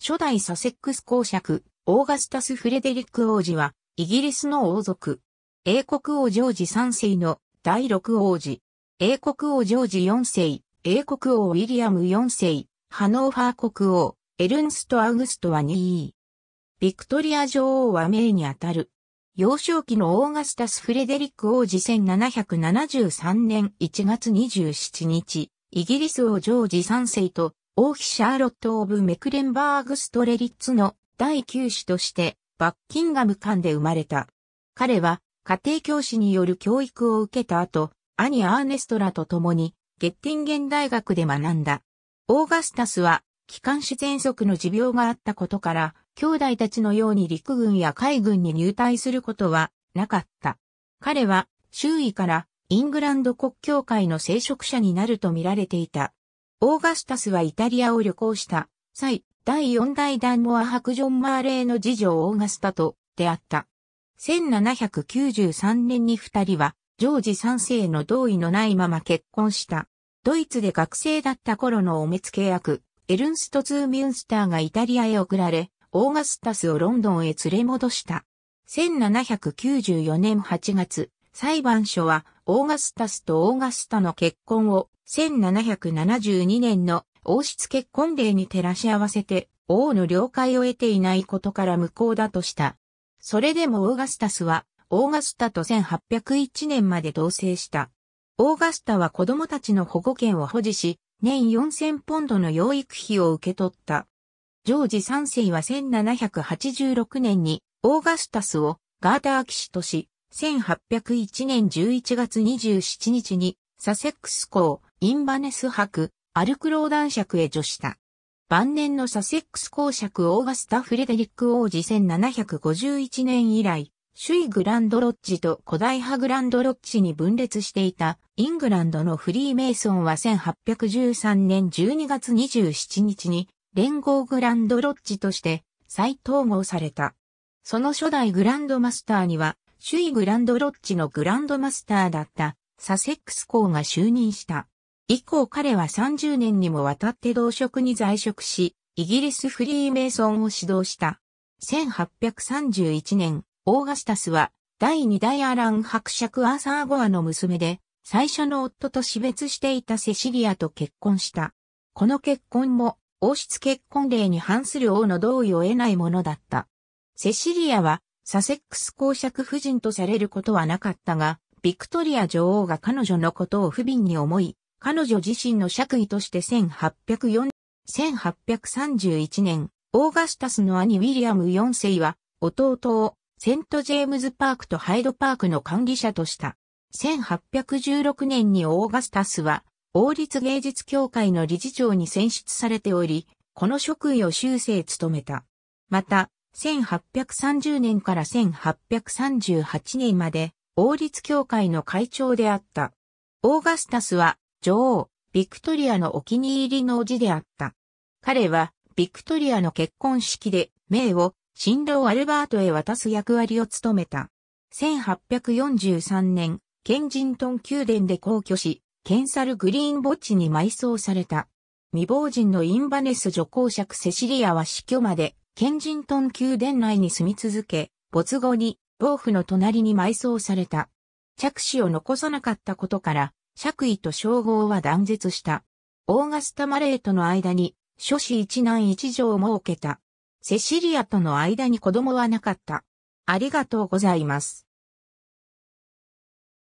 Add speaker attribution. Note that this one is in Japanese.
Speaker 1: 初代サセックス公爵、オーガスタス・フレデリック王子は、イギリスの王族。英国王ジョージ3世の第6王子。英国王ジョージ4世、英国王ウィリアム4世、ハノーファー国王、エルンスト・アウグストは2位。ビクトリア女王は名にあたる。幼少期のオーガスタス・フレデリック王子1773年1月27日、イギリス王ジョージ3世と王妃シャーロット・オブ・メクレンバーグ・ストレリッツの第9子として、バッキンガム間で生まれた。彼は、家庭教師による教育を受けた後、兄アーネストラと共に、ゲッティンゲン大学で学んだ。オーガスタスは、気管支喘息の持病があったことから、兄弟たちのように陸軍や海軍に入隊することはなかった。彼は、周囲から、イングランド国教会の聖職者になると見られていた。オーガスタスはイタリアを旅行した際、第四代ダンモアク・ジョン・マーレーの次女オーガスタと出会った。1793年に二人は、ジョージ三世の同意のないまま結婚した。ドイツで学生だった頃のお目付け役、エルンスト・ツー・ミュンスターがイタリアへ送られ、オーガスタスをロンドンへ連れ戻した。1794年8月、裁判所はオーガスタスとオーガスタの結婚を1772年の王室結婚令に照らし合わせて王の了解を得ていないことから無効だとした。それでもオーガスタスはオーガスタと1801年まで同棲した。オーガスタは子供たちの保護権を保持し、年4000ポンドの養育費を受け取った。ジョージ3世は1786年にオーガスタスをガーター騎士とし、1801年11月27日に、サセックス公、インバネス博、アルクロー男爵へ除した。晩年のサセックス公爵オーガスタ・フレデリック王子1751年以来、首位グランドロッジと古代派グランドロッジに分裂していたイングランドのフリーメイソンは1813年12月27日に連合グランドロッジとして再統合された。その初代グランドマスターには首位グランドロッジのグランドマスターだったサセックス公が就任した。以降彼は30年にもわたって同職に在職し、イギリスフリーメイソンを指導した。1831年、オーガスタスは第2代アラン伯爵アーサー・ゴアの娘で、最初の夫と死別していたセシリアと結婚した。この結婚も王室結婚令に反する王の同意を得ないものだった。セシリアはサセックス公爵夫人とされることはなかったが、ビクトリア女王が彼女のことを不憫に思い、彼女自身の爵位として1 8 3 1年、オーガスタスの兄ウィリアム4世は、弟をセント・ジェームズ・パークとハイド・パークの管理者とした。1816年にオーガスタスは、王立芸術協会の理事長に選出されており、この職位を修正務めた。また、1830年から1838年まで王立協会の会長であった。オーガスタスは女王、ビクトリアのお気に入りの叔父であった。彼はビクトリアの結婚式で名を新郎アルバートへ渡す役割を務めた。1843年、ケンジントン宮殿で皇居し、ケンサルグリーン墓地に埋葬された。未亡人のインバネス女公爵セシリアは死去までケンジントン宮殿内に住み続け、没後に、暴府の隣に埋葬された。着手を残さなかったことから、爵位と称号は断絶した。オーガスタ・マレーとの間に、諸子一男一女を設けた。セシリアとの間に子供はなかった。ありがとうございます。